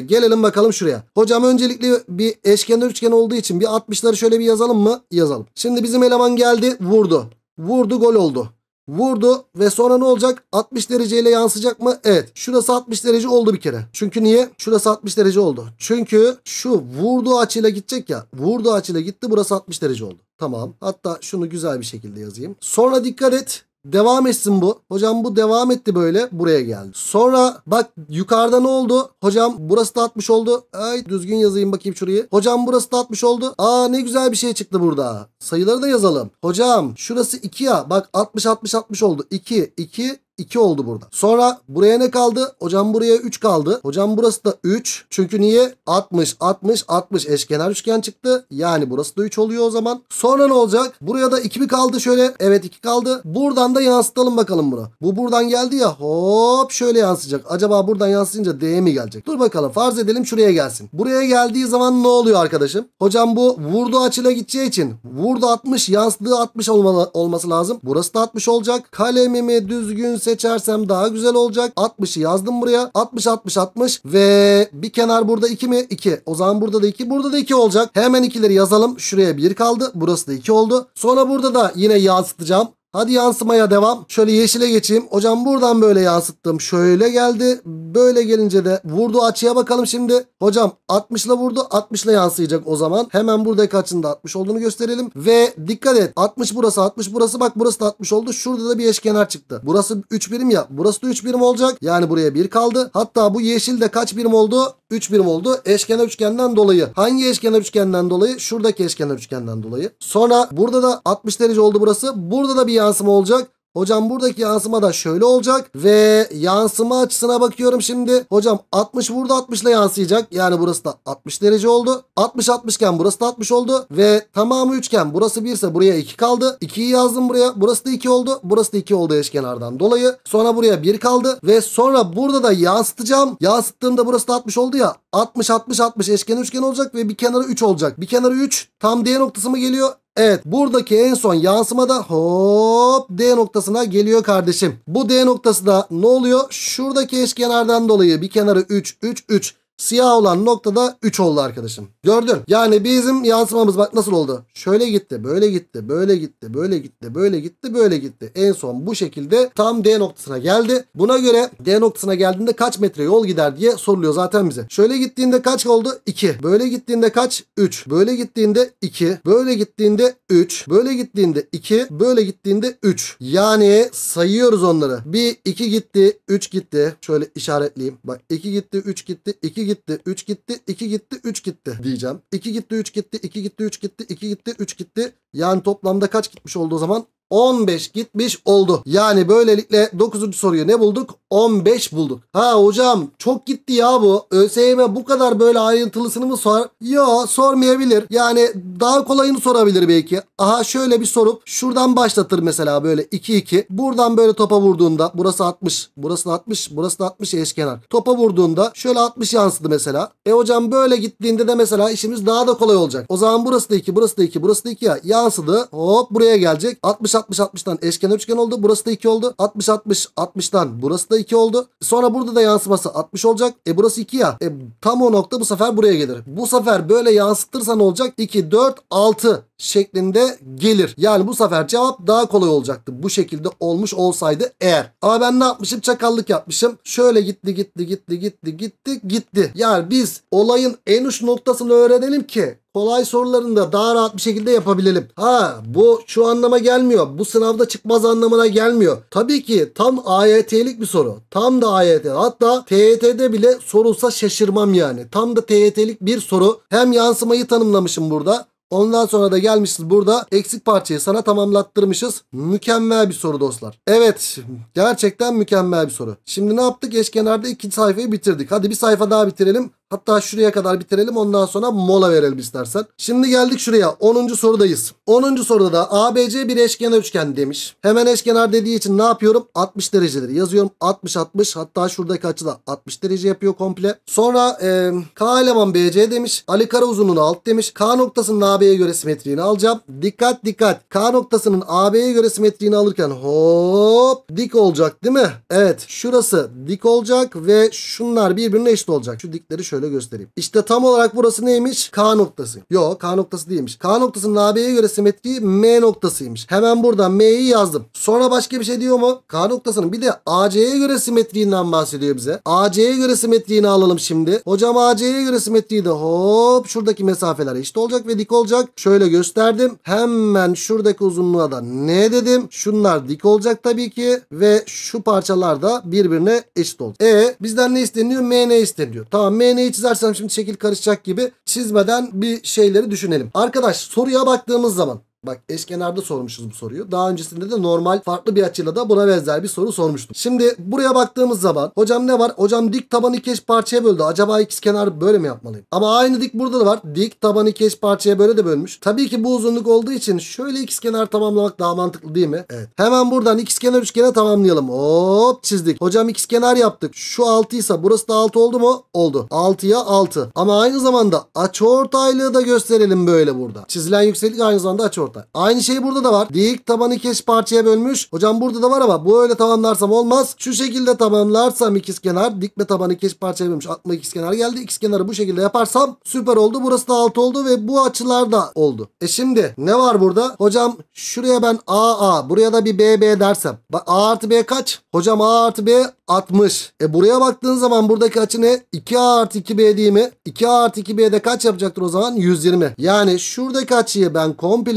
gelelim bakalım şuraya. Hocam öncelikle bir eşkenar üçgen olduğu için bir 60'ları şöyle bir yazalım mı? Yazalım. Şimdi bizim eleman geldi, vurdu. Vurdu, gol oldu. Vurdu ve sonra ne olacak? 60 dereceyle yansıyacak mı? Evet. Şurası 60 derece oldu bir kere. Çünkü niye? Şurası 60 derece oldu. Çünkü şu vurduğu açıyla gidecek ya. Vurduğu açıyla gitti. Burası 60 derece oldu. Tamam. Hatta şunu güzel bir şekilde yazayım. Sonra dikkat et. Devam etsin bu. Hocam bu devam etti böyle buraya geldi. Sonra bak yukarıda ne oldu? Hocam burası da atmış oldu. Ay düzgün yazayım bakayım şurayı. Hocam burası da atmış oldu. Aa ne güzel bir şey çıktı burada. Sayıları da yazalım. Hocam şurası 2 ya. Bak 60 60 60 oldu. 2 2 2 oldu burada. Sonra buraya ne kaldı? Hocam buraya 3 kaldı. Hocam burası da 3. Çünkü niye? 60, 60, 60 eşkenar üçgen çıktı. Yani burası da 3 oluyor o zaman. Sonra ne olacak? Buraya da 2 mi kaldı şöyle? Evet 2 kaldı. Buradan da yansıtalım bakalım bunu. Bu buradan geldi ya hop şöyle yansıyacak. Acaba buradan yansıyınca D mi gelecek? Dur bakalım farz edelim şuraya gelsin. Buraya geldiği zaman ne oluyor arkadaşım? Hocam bu vurdu açıyla gideceği için vurdu 60 yansıdığı 60 olması lazım. Burası da 60 olacak. Kalemimi düzgünse seçersem daha güzel olacak. 60'ı yazdım buraya. 60 60 60 ve bir kenar burada 2 mi? 2. O zaman burada da 2. Burada da 2 olacak. Hemen ikileri yazalım. Şuraya 1 kaldı. Burası da 2 oldu. Sonra burada da yine yansıtacağım. Hadi yansımaya devam. Şöyle yeşile geçeyim. Hocam buradan böyle yansıttım. Şöyle geldi. Böyle gelince de vurdu açıya bakalım şimdi. Hocam 60 ile vurdu. 60 ile yansıyacak o zaman. Hemen burada açının 60 olduğunu gösterelim. Ve dikkat et. 60 burası 60 burası. Bak burası da 60 oldu. Şurada da bir eşkenar çıktı. Burası 3 birim ya. Burası da 3 birim olacak. Yani buraya 1 kaldı. Hatta bu yeşil de kaç birim oldu? 3 birim oldu. Eşkenar üçgenden dolayı. Hangi eşkenar üçgenden dolayı? Şuradaki eşkenar üçgenden dolayı. Sonra burada da 60 derece oldu burası. Burada da bir yansıma olacak? Hocam buradaki yansıma da şöyle olacak ve yansıma açısına bakıyorum şimdi. Hocam 60 burada 60 ile yansıyacak. Yani burası da 60 derece oldu. 60 60 iken burası da 60 oldu ve tamamı üçgen. Burası 1 ise buraya 2 kaldı. 2'yi yazdım buraya. Burası da 2 oldu. Burası da 2 oldu eşkenardan dolayı. Sonra buraya 1 kaldı ve sonra burada da yansıtacağım. Yansıttığımda burası da 60 oldu ya. 60 60 60 eşken üçgen olacak ve bir kenarı 3 olacak. Bir kenarı 3 tam D noktası mı geliyor? Evet buradaki en son yansımada hop D noktasına geliyor kardeşim. Bu D noktası da ne oluyor? Şuradaki eşkenardan dolayı bir kenarı 3, 3, 3. Siyah olan noktada 3 oldu arkadaşım. Gördün. Yani bizim yansımamız bak nasıl oldu? Şöyle gitti, böyle gitti, böyle gitti, böyle gitti, böyle gitti, böyle gitti. En son bu şekilde tam D noktasına geldi. Buna göre D noktasına geldiğinde kaç metre yol gider diye soruluyor zaten bize. Şöyle gittiğinde kaç oldu? 2. Böyle gittiğinde kaç? 3. Böyle gittiğinde 2. Böyle gittiğinde 3. Böyle gittiğinde 2. Böyle gittiğinde 3. Yani sayıyoruz onları. bir 2 gitti, 3 gitti. Şöyle işaretleyeyim. Bak 2 gitti, 3 gitti, 2 gitti gitti, 3 gitti, 2 gitti, 3 gitti diyeceğim. 2 gitti, 3 gitti, 2 gitti, 3 gitti, 2 gitti, 3 gitti. Yani toplamda kaç gitmiş oldu o zaman? 15 gitmiş oldu. Yani böylelikle 9. soruyu ne bulduk? 15 bulduk. Ha hocam çok gitti ya bu. ÖSYM bu kadar böyle ayrıntılısını mı sor? Yo sormayabilir. Yani daha kolayını sorabilir belki. Aha şöyle bir sorup şuradan başlatır mesela böyle 2-2. Buradan böyle topa vurduğunda burası 60. Burası 60. Burası 60 eşkenar. Topa vurduğunda şöyle 60 yansıdı mesela. E hocam böyle gittiğinde de mesela işimiz daha da kolay olacak. O zaman burası da 2, burası da 2, burası da 2 ya. Yansıdı. Hop buraya gelecek. 60 60 60'tan eşkenar üçgen oldu. Burası da 2 oldu. 60 60 60'tan burası da 2 oldu. Sonra burada da yansıması 60 olacak. E burası 2 ya. E tam o nokta bu sefer buraya gelir. Bu sefer böyle yansıtırsan olacak 2 4 6 şeklinde gelir. Yani bu sefer cevap daha kolay olacaktı. Bu şekilde olmuş olsaydı eğer. Ama ben ne yapmışım? Çakallık yapmışım. Şöyle gitti gitti gitti gitti gitti gitti. Yani biz olayın en uç noktasını öğrenelim ki kolay sorularını da daha rahat bir şekilde yapabilelim. Ha bu şu anlama gelmiyor. Bu sınavda çıkmaz anlamına gelmiyor. Tabii ki tam AYT'lik bir soru. Tam da AYT. Hatta TYT'de bile sorulsa şaşırmam yani. Tam da TYT'lik bir soru. Hem yansımayı tanımlamışım burada Ondan sonra da gelmişiz burada eksik parçayı sana tamamlattırmışız. Mükemmel bir soru dostlar. Evet gerçekten mükemmel bir soru. Şimdi ne yaptık? Eşkenarda iki sayfayı bitirdik. Hadi bir sayfa daha bitirelim. Hatta şuraya kadar bitirelim ondan sonra mola verelim istersen. Şimdi geldik şuraya 10. sorudayız. 10. soruda da ABC bir eşkenar üçgen demiş. Hemen eşkenar dediği için ne yapıyorum? 60 dereceleri yazıyorum. 60-60 hatta şuradaki açı da 60 derece yapıyor komple. Sonra e, K eleman BC demiş. Ali kara uzunluğunu alt demiş. K noktasının AB'ye göre simetriğini alacağım. Dikkat dikkat. K noktasının AB'ye göre simetriğini alırken hop dik olacak değil mi? Evet şurası dik olacak ve şunlar birbirine eşit olacak. Şu dikleri şöyle şöyle göstereyim. İşte tam olarak burası neymiş? K noktası. Yok K noktası değilmiş. K noktasının AB'ye göre simetriği M noktasıymış. Hemen buradan M'yi yazdım. Sonra başka bir şey diyor mu? K noktasının bir de AC'ye göre simetriğinden bahsediyor bize. AC'ye göre simetriğini alalım şimdi. Hocam AC'ye göre simetriği de hop şuradaki mesafeler eşit olacak ve dik olacak. Şöyle gösterdim. Hemen şuradaki uzunluğa da ne dedim? Şunlar dik olacak tabii ki ve şu parçalar da birbirine eşit olacak. E bizden ne isteniyor? M ne isteniyor? Tamam M Şurayı çizersem şimdi şekil karışacak gibi çizmeden bir şeyleri düşünelim. Arkadaş soruya baktığımız zaman Bak eşkenarda sormuşuz bu soruyu. Daha öncesinde de normal farklı bir açıyla da buna benzer bir soru sormuştum. Şimdi buraya baktığımız zaman hocam ne var? Hocam dik tabanı iki eş parçaya böldü. Acaba ikiz kenar böyle mi yapmalıyım? Ama aynı dik burada da var. Dik tabanı iki eş parçaya böyle de bölmüş. Tabii ki bu uzunluk olduğu için şöyle ikiz kenar tamamlamak daha mantıklı değil mi? Evet. Hemen buradan ikiz kenar üçgene tamamlayalım. Hop çizdik. Hocam ikiz kenar yaptık. Şu 6 ise burası da 6 oldu mu? Oldu. 6'ya 6. Ama aynı zamanda açı da gösterelim böyle burada. Çizilen yükseklik aynı zamanda açı orta. Aynı şey burada da var. Dik tabanı keş parçaya bölmüş. Hocam burada da var ama bu öyle tamamlarsam olmaz. Şu şekilde tamamlarsam ikizkenar dikme tabanı keş parçaya bölmüş. Atma kenar geldi. kenarı bu şekilde yaparsam süper oldu. Burası da 6 oldu ve bu açılar da oldu. E şimdi ne var burada? Hocam şuraya ben AA buraya da bir BB dersem. Bak A artı B kaç? Hocam A artı B 60. E buraya baktığın zaman buradaki açı ne? 2A artı 2B değil mi? 2A artı 2B'de kaç yapacaktır o zaman? 120. Yani şuradaki açıyı ben komple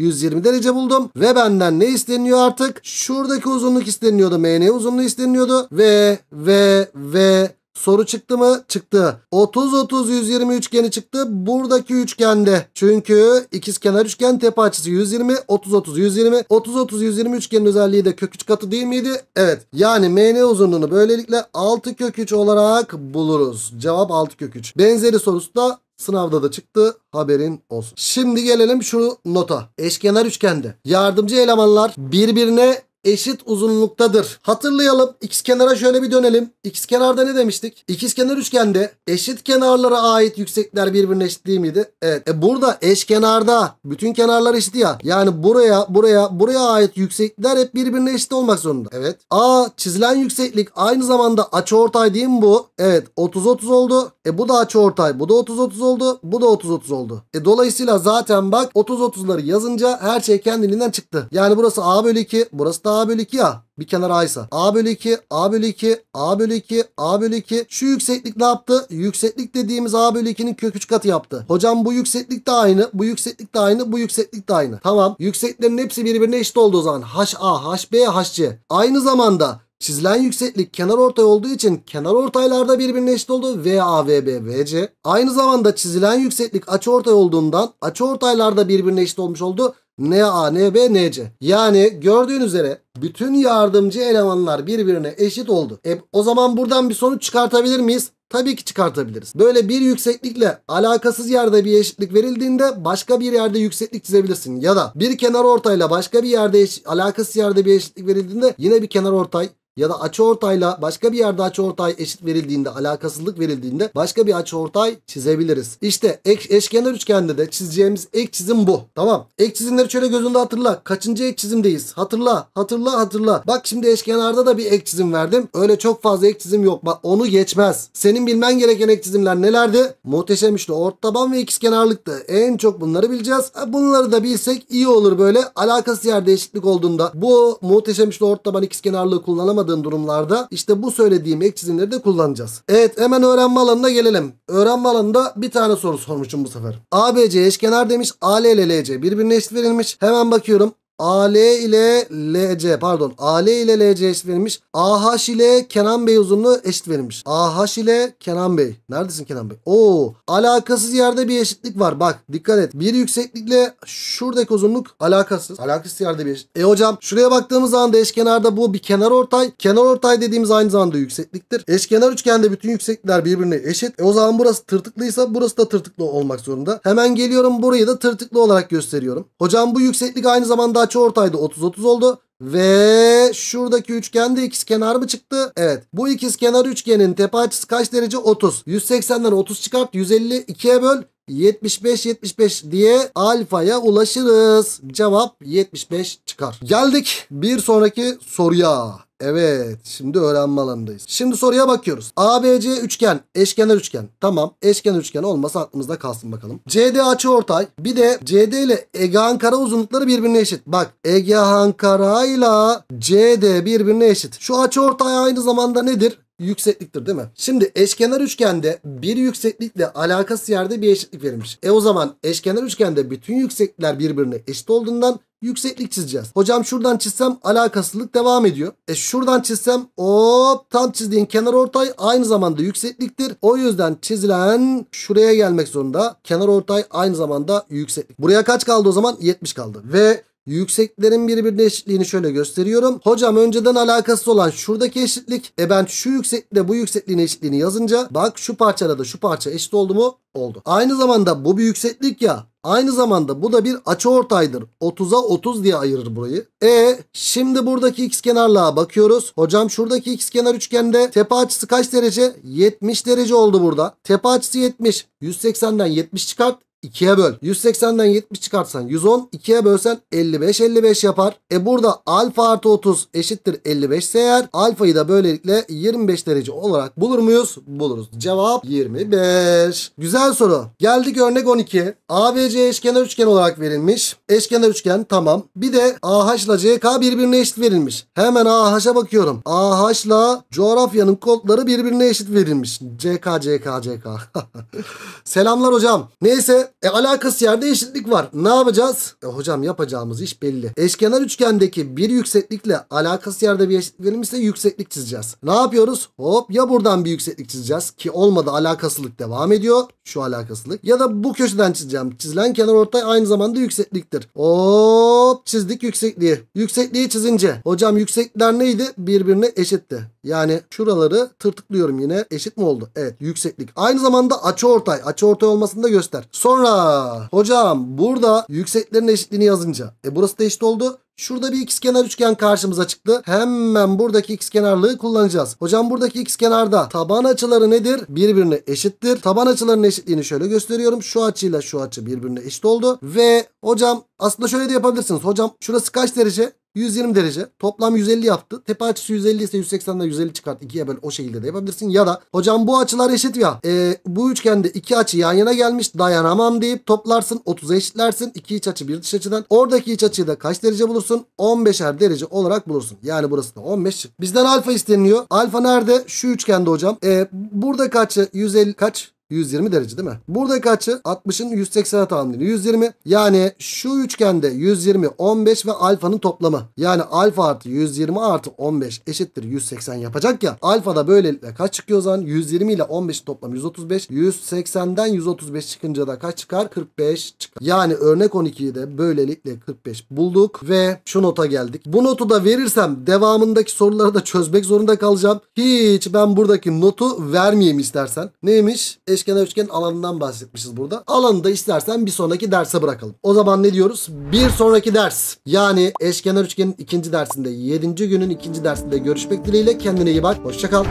120 derece buldum. Ve benden ne isteniyor artık? Şuradaki uzunluk isteniyordu. MN uzunluğu isteniyordu. Ve ve ve Soru çıktı mı? Çıktı. 30 30 120 üçgeni çıktı. Buradaki üçgende. Çünkü ikiz kenar üçgen tepe açısı 120 30 30 120 30 30 120 üçgenin özelliği de kök 3 katı değil miydi? Evet. Yani MN uzunluğunu böylelikle 6 kök 3 olarak buluruz. Cevap 6 kök 3. Benzeri sorusu da Sınavda da çıktı haberin olsun. Şimdi gelelim şu nota. Eşkenar üçgende yardımcı elemanlar birbirine eşit uzunluktadır. Hatırlayalım. X kenara şöyle bir dönelim. X kenarda ne demiştik? İkiz kenar üçgende eşit kenarlara ait yüksekler birbirine eşit değil miydi? Evet. E burada eşkenarda bütün kenarlar eşit ya. Yani buraya, buraya, buraya ait yüksekler hep birbirine eşit olmak zorunda. Evet. A çizilen yükseklik aynı zamanda açıortay değil mi bu? Evet. 30 30 oldu. E bu da açıortay. Bu da 30 30 oldu. Bu da 30 30 oldu. E dolayısıyla zaten bak 30 30'ları yazınca her şey kendiliğinden çıktı. Yani burası A bölü 2, burası da da a bölü 2 ya. Bir kenar aysa, a bölü 2, a bölü 2, a bölü 2, a bölü 2. Şu yükseklik ne yaptı? Yükseklik dediğimiz a bölü 2'nin kök 3 katı yaptı. Hocam bu yükseklik de aynı, bu yükseklik de aynı, bu yükseklik de aynı. Tamam. Yükseklerin hepsi birbirine eşit olduğu zaman B, HB, C. Aynı zamanda Çizilen yükseklik kenar ortay olduğu için kenar ortaylarda birbirine eşit oldu. VA, VB, VC. Aynı zamanda çizilen yükseklik açı ortay olduğundan açı ortaylarda birbirine eşit olmuş oldu. NA, NB, NC. Yani gördüğün üzere bütün yardımcı elemanlar birbirine eşit oldu. E, o zaman buradan bir sonuç çıkartabilir miyiz? Tabii ki çıkartabiliriz. Böyle bir yükseklikle alakasız yerde bir eşitlik verildiğinde başka bir yerde yükseklik çizebilirsin. Ya da bir kenar ortayla başka bir yerde alakasız yerde bir eşitlik verildiğinde yine bir kenar ortay ya da açı ortayla başka bir yerde açı ortay eşit verildiğinde alakasızlık verildiğinde başka bir açı ortay çizebiliriz. İşte ek, eşkenar üçgende de çizeceğimiz ek çizim bu. Tamam. Ek çizimleri şöyle gözünde hatırla. Kaçıncı ek çizimdeyiz? Hatırla. Hatırla hatırla. Bak şimdi eşkenarda da bir ek çizim verdim. Öyle çok fazla ek çizim yok. Bak onu geçmez. Senin bilmen gereken ek çizimler nelerdi? Muhteşem işte ort taban ve ikizkenarlıktı. En çok bunları bileceğiz. Bunları da bilsek iyi olur böyle. Alakası yerde eşitlik olduğunda bu muhteşem işte ort taban ikizkenarlığı kullanamadı anlamadığım durumlarda işte bu söylediğim ek çizimleri de kullanacağız. Evet hemen öğrenme alanına gelelim. Öğrenme alanında bir tane soru sormuşum bu sefer. ABC eşkenar demiş. ALLC birbirine eşit verilmiş. Hemen bakıyorum. AL ile LC pardon AL ile LC eşit verilmiş. AH ile Kenan Bey uzunluğu eşit verilmiş. AH ile Kenan Bey. Neredesin Kenan Bey? Oo alakasız yerde bir eşitlik var. Bak dikkat et. Bir yükseklikle şuradaki uzunluk alakasız. Alakasız yerde bir eşitlik. E hocam şuraya baktığımız zaman da eşkenarda bu bir kenar ortay. Kenar ortay dediğimiz aynı zamanda yüksekliktir. Eşkenar üçgende bütün yükseklikler birbirine eşit. E o zaman burası tırtıklıysa burası da tırtıklı olmak zorunda. Hemen geliyorum burayı da tırtıklı olarak gösteriyorum. Hocam bu yükseklik aynı zamanda açıortaydı 30-30 oldu. Ve şuradaki üçgende ikiz kenar mı çıktı? Evet. Bu ikiz kenar üçgenin tepe açısı kaç derece? 30. 180'den 30 çıkart. 150 2'ye böl. 75 75 diye alfaya ulaşırız. Cevap 75 çıkar. Geldik bir sonraki soruya. Evet şimdi öğrenme alanındayız. Şimdi soruya bakıyoruz. ABC üçgen eşkenar üçgen. Tamam eşkenar üçgen olmasa aklımızda kalsın bakalım. CD açı ortay. Bir de CD ile EGH'ın Ankara uzunlukları birbirine eşit. Bak EGH'ın Ankara ile CD birbirine eşit. Şu açı ortay aynı zamanda nedir? yüksekliktir değil mi? Şimdi eşkenar üçgende bir yükseklikle alakası yerde bir eşitlik verilmiş. E o zaman eşkenar üçgende bütün yüksekler birbirine eşit olduğundan yükseklik çizeceğiz. Hocam şuradan çizsem alakasızlık devam ediyor. E şuradan çizsem hop tam çizdiğin kenar ortay aynı zamanda yüksekliktir. O yüzden çizilen şuraya gelmek zorunda. Kenar ortay aynı zamanda yükseklik. Buraya kaç kaldı o zaman? 70 kaldı. Ve Yükseklerin birbirine eşitliğini şöyle gösteriyorum. Hocam önceden alakasız olan şuradaki eşitlik. E ben şu yükseklikle bu yüksekliğin eşitliğini yazınca bak şu parçada da şu parça eşit oldu mu? Oldu. Aynı zamanda bu bir yükseklik ya. Aynı zamanda bu da bir açıortaydır. 30'a 30 diye ayırır burayı. E şimdi buradaki x kenarlığa bakıyoruz. Hocam şuradaki x kenar üçgende tepe açısı kaç derece? 70 derece oldu burada. Tepe açısı 70. 180'den 70 çıkart. 2'ye böl. 180'den 70 çıkartsan 110. 2'ye bölsen 55 55 yapar. E burada alfa artı 30 eşittir 55 ise eğer alfayı da böylelikle 25 derece olarak bulur muyuz? Buluruz. Cevap 25. Güzel soru. Geldik örnek 12. ABC eşkenar üçgen olarak verilmiş. Eşkenar üçgen tamam. Bir de AH ile CK birbirine eşit verilmiş. Hemen AH'a bakıyorum. AH ile coğrafyanın kodları birbirine eşit verilmiş. CK CK CK. Selamlar hocam. Neyse e, alakası yerde eşitlik var. Ne yapacağız? E, hocam yapacağımız iş belli. Eşkenar üçgendeki bir yükseklikle alakası yerde bir eşitlik verilmişse yükseklik çizeceğiz. Ne yapıyoruz? Hop ya buradan bir yükseklik çizeceğiz ki olmadı alakasılık devam ediyor. Şu alakasılık. Ya da bu köşeden çizeceğim. Çizilen kenar ortay aynı zamanda yüksekliktir. Hop çizdik yüksekliği. Yüksekliği çizince. Hocam yüksekler neydi? Birbirine eşitti. Yani şuraları tırtıklıyorum yine. Eşit mi oldu? Evet yükseklik. Aynı zamanda açı ortay. Açı ortay olmasını da göster. Sonra Sonra hocam burada yükseklerin eşitliğini yazınca. E burası da eşit oldu. Şurada bir ikizkenar üçgen karşımıza çıktı. Hemen buradaki ikizkenarlığı kullanacağız. Hocam buradaki ikizkenarda taban açıları nedir? Birbirine eşittir. Taban açılarının eşitliğini şöyle gösteriyorum. Şu açıyla şu açı birbirine eşit oldu. Ve hocam aslında şöyle de yapabilirsiniz. Hocam şurası kaç derece? 120 derece. Toplam 150 yaptı. Tepe açısı 150 ise 180'den 150 çıkart. 2'ye böl. O şekilde de yapabilirsin. Ya da hocam bu açılar eşit ya. E, bu üçgende iki açı yan yana gelmiş. Dayanamam deyip toplarsın. 30'a eşitlersin. 2 iç açı bir dış açıdan. Oradaki iç açıyı da kaç derece bulursun? 15'er derece olarak bulursun. Yani burası da 15 çık. Bizden alfa isteniyor. Alfa nerede? Şu üçgende hocam. E, buradaki açı 150 kaç? 120 derece değil mi? Buradaki açı 60'ın 180'e tamamlıyor. 120 yani şu üçgende 120, 15 ve alfanın toplamı. Yani alfa artı 120 artı 15 eşittir 180 yapacak ya. Alfa da böylelikle kaç çıkıyor o zaman? 120 ile 15'in toplamı 135. 180'den 135 çıkınca da kaç çıkar? 45 çıkar. Yani örnek 12'yi de böylelikle 45 bulduk ve şu nota geldik. Bu notu da verirsem devamındaki soruları da çözmek zorunda kalacağım. Hiç ben buradaki notu vermeyeyim istersen. Neymiş? Eş Beşkenar üçgen alanından bahsetmişiz burada. Alanı da istersen bir sonraki derse bırakalım. O zaman ne diyoruz? Bir sonraki ders yani eşkenar üçgenin ikinci dersinde yedinci günün ikinci dersinde görüşmek dileğiyle kendine iyi bak. Hoşçakal.